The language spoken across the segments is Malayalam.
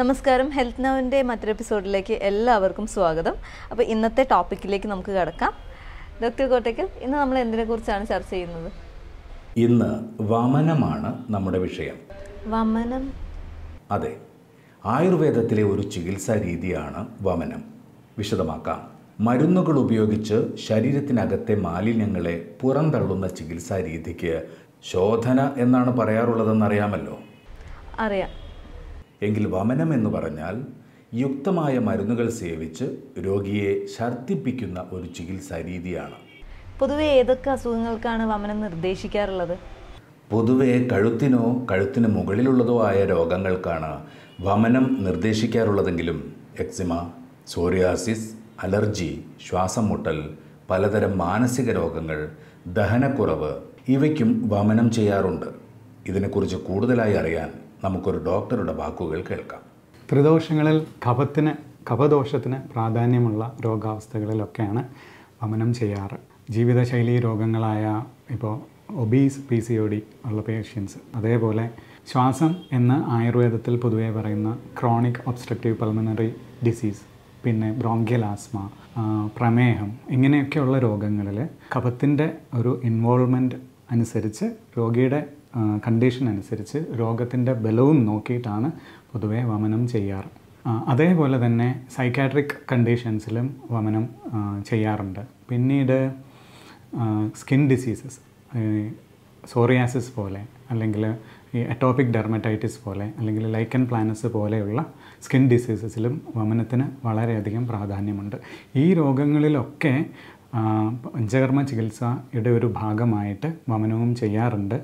നമസ്കാരം ഹെൽത്ത് നവിൻ്റെ മറ്റൊരു എപ്പിസോഡിലേക്ക് എല്ലാവർക്കും സ്വാഗതം അപ്പോൾ ഇന്നത്തെ ടോപ്പിക്കിലേക്ക് നമുക്ക് കടക്കാം ഡോക്ടർ കോട്ടയ്ക്കൽ ഇന്ന് നമ്മൾ എന്തിനെ കുറിച്ചാണ് ചർച്ച ചെയ്യുന്നത് ഇന്ന് വമനമാണ് നമ്മുടെ വിഷയം വമനം അതെ ആയുർവേദത്തിലെ ഒരു ചികിത്സാ രീതിയാണ് വമനം വിശദമാക്കാം മരുന്നുകൾ ഉപയോഗിച്ച് ശരീരത്തിനകത്തെ മാലിന്യങ്ങളെ പുറന്തള്ളുന്ന ചികിത്സാ രീതിക്ക് ശോധന എന്നാണ് പറയാറുള്ളതെന്നറിയാമല്ലോ അറിയാം എങ്കിൽ വമനം എന്ന് പറഞ്ഞാൽ യുക്തമായ മരുന്നുകൾ സേവിച്ച് രോഗിയെ ഛർദ്ദിപ്പിക്കുന്ന ഒരു ചികിത്സാ രീതിയാണ് പൊതുവെ ഏതൊക്കെ അസുഖങ്ങൾക്കാണ് വമനം നിർദ്ദേശിക്കാറുള്ളത് പൊതുവെ കഴുത്തിനോ കഴുത്തിന് മുകളിലുള്ളതോ ആയ രോഗങ്ങൾക്കാണ് വമനം നിർദ്ദേശിക്കാറുള്ളതെങ്കിലും എക്സിമ സോറിയാസിസ് അലർജി ശ്വാസം മുട്ടൽ പലതരം മാനസിക രോഗങ്ങൾ ദഹനക്കുറവ് ഇവയ്ക്കും വമനം ചെയ്യാറുണ്ട് ഇതിനെക്കുറിച്ച് കൂടുതലായി അറിയാൻ നമുക്കൊരു ഡോക്ടറുടെ വാക്കുകൾ കേൾക്കാം ത്രിദോഷങ്ങളിൽ കഫത്തിന് കഫദോഷത്തിന് പ്രാധാന്യമുള്ള രോഗാവസ്ഥകളിലൊക്കെയാണ് വമനം ചെയ്യാറ് ജീവിതശൈലി രോഗങ്ങളായ ഇപ്പോൾ obese P C O D ഉള്ള പേഷ്യൻസ് അതേപോലെ ശ്വാസം എന്ന് ആയുർവേദത്തിൽ പൊതുവെ പറയുന്ന ക്രോണിക് ഒബ്സ്ട്രക്റ്റീവ് പൾമണറി ഡിസീസ് പിന്നെ ബ്രോങ്കിയൽ ആസ്മ പ്രമേഹം ഇങ്ങനെയൊക്കെയുള്ള രോഗങ്ങളിൽ കഫത്തിൻ്റെ ഒരു ഇൻവോൾവ്മെൻറ്റ് അനുസരിച്ച് രോഗിയുടെ കണ്ടീഷൻ അനുസരിച്ച് രോഗത്തിൻ്റെ ബലവും നോക്കിയിട്ടാണ് പൊതുവേ വമനം ചെയ്യാറ് അതേപോലെ തന്നെ സൈക്കാട്രിക് കണ്ടീഷൻസിലും വമനം ചെയ്യാറുണ്ട് പിന്നീട് സ്കിൻ ഡിസീസസ് സോറിയാസിസ് പോലെ അല്ലെങ്കിൽ ഈ അറ്റോപിക് ഡെർമറ്റൈറ്റിസ് പോലെ അല്ലെങ്കിൽ ലൈക്കൻ പ്ലാനസ് പോലെയുള്ള സ്കിൻ ഡിസീസസിലും വമനത്തിന് വളരെയധികം പ്രാധാന്യമുണ്ട് ഈ രോഗങ്ങളിലൊക്കെ പഞ്ചകർമ്മ ചികിത്സയുടെ ഒരു ഭാഗമായിട്ട് വമനവും ചെയ്യാറുണ്ട്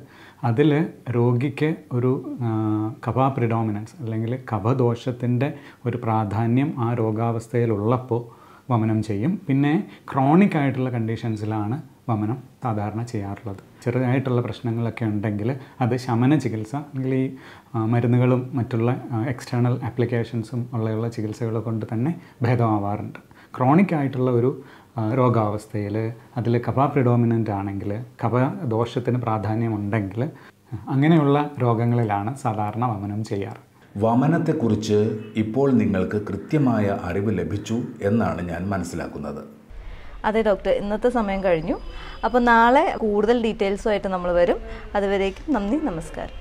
അതിൽ രോഗിക്ക് ഒരു കഫ പ്രിഡോമിനൻസ് അല്ലെങ്കിൽ കഫദോഷത്തിൻ്റെ ഒരു പ്രാധാന്യം ആ രോഗാവസ്ഥയിലുള്ളപ്പോൾ വമനം ചെയ്യും പിന്നെ ക്രോണിക് ആയിട്ടുള്ള കണ്ടീഷൻസിലാണ് വമനം സാധാരണ ചെയ്യാറുള്ളത് ചെറുതായിട്ടുള്ള പ്രശ്നങ്ങളൊക്കെ ഉണ്ടെങ്കിൽ അത് ശമന ചികിത്സ അല്ലെങ്കിൽ ഈ മരുന്നുകളും മറ്റുള്ള എക്സ്റ്റേണൽ ആപ്ലിക്കേഷൻസും ഉള്ള ചികിത്സകൾ കൊണ്ട് തന്നെ ഭേദമാവാറുണ്ട് ക്രോണിക് ആയിട്ടുള്ള ഒരു രോഗാവസ്ഥയിൽ അതിൽ കഫ പ്രിഡോമിനൻ്റ് ആണെങ്കിൽ കഫ ദോഷത്തിന് പ്രാധാന്യമുണ്ടെങ്കിൽ അങ്ങനെയുള്ള രോഗങ്ങളിലാണ് സാധാരണ വമനം ചെയ്യാറ് വമനത്തെക്കുറിച്ച് ഇപ്പോൾ നിങ്ങൾക്ക് കൃത്യമായ അറിവ് ലഭിച്ചു എന്നാണ് ഞാൻ മനസ്സിലാക്കുന്നത് അതെ ഡോക്ടർ ഇന്നത്തെ സമയം കഴിഞ്ഞു അപ്പോൾ നാളെ കൂടുതൽ ഡീറ്റെയിൽസുമായിട്ട് നമ്മൾ വരും അതുവരേക്കും നന്ദി നമസ്കാരം